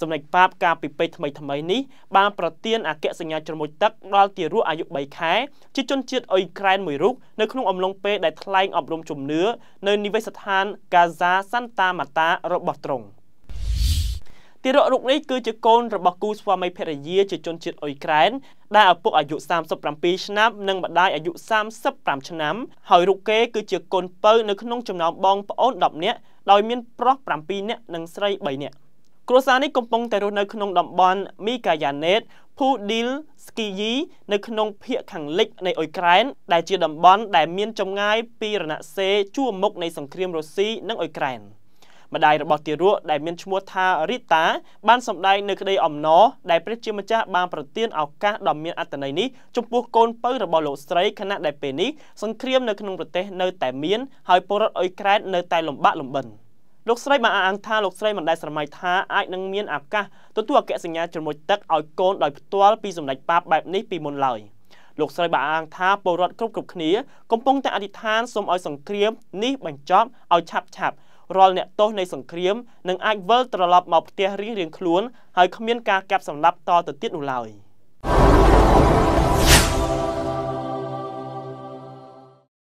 សម្ដេចបាបកាលពីពេលថ្មីថ្មីនេះបានប្រទានអគ្គសញ្ញាជ្រមុជទឹកដល់ទារកអាយុ3ខែជាជនជាតិអ៊ុយក្រែនមួយរូបនៅក្នុងអំឡុងពេលដែលថ្លែងអប់រំជំនឿនៅនិវេសដ្ឋាន Gaza Santa Mata របស់ទ្រង់ទារករូបនេះគឺជាកូនរបស់គូស្វាមីភរិយាជាជនជាតិអ៊ុយក្រែនដែលឪពុកអាយុ37ឆ្នាំនិងម្ដាយអាយុ35ឆ្នាំហើយរូបគេគឺជាកូនពៅនៅក្នុងចំណោមបងប្អូន10នាក់ដោយមានប្រុស7នាក់និងស្រី3នាក់គ្រួសារនេះកំពុងតែរស់នៅក្នុងតំបន់មីកាយ៉ាណេតភូឌីលស្គីយីនៅក្នុងភូមិខាងលិចនៃអ៊ុយក្រែន ដែលជាតំបន់ដែលមានចម្ងាយពីរណសេជួរមុខនៃសង្គ្រាមរុស្ស៊ីនិងអ៊ុយក្រែនម្ដាយរបស់ទារកដែលមានឈ្មោះថារីតា បានសម្ដែងនៅក្តីអំណរដែលព្រះជាម្ចាស់បានប្រទានឱកាសដ៏មានអត្ថន័យនេះចំពោះកូនពៅរបស់លោកស្រីខណៈដែលពេលនេះសង្គ្រាមនៅក្នុងប្រទេសនៅតែមានហើយពលរដ្ឋអ៊ុយក្រែននៅតែលំបាកលំបិន។លោកស្រីបានអះអាងថាលោកស្រីមិនដែលស្រមៃថាអាចនឹងមានឱកាសទទួលអគ្គសញ្ញាជំនួយទឹកឲ្យកូនដោយផ្ទាល់ពីសម្ដេចប៉ាបបែបនេះពីមុនឡើយលោកស្រីបានអះអាងថាពលរដ្ឋគ្រប់គ្រប់គ្នាកំពុងតែអធិដ្ឋានសូមឲ្យសង្គ្រាមនេះបញ្ចប់ឲ្យឆាប់ឆាប់រាល់អ្នកទោសនៃសង្គ្រាមនឹងអាចវិលត្រឡប់មកផ្ទះរៀងៗខ្លួន ហើយគ្មានការកាប់សម្លាប់តទៅទៀតនោះឡើយ។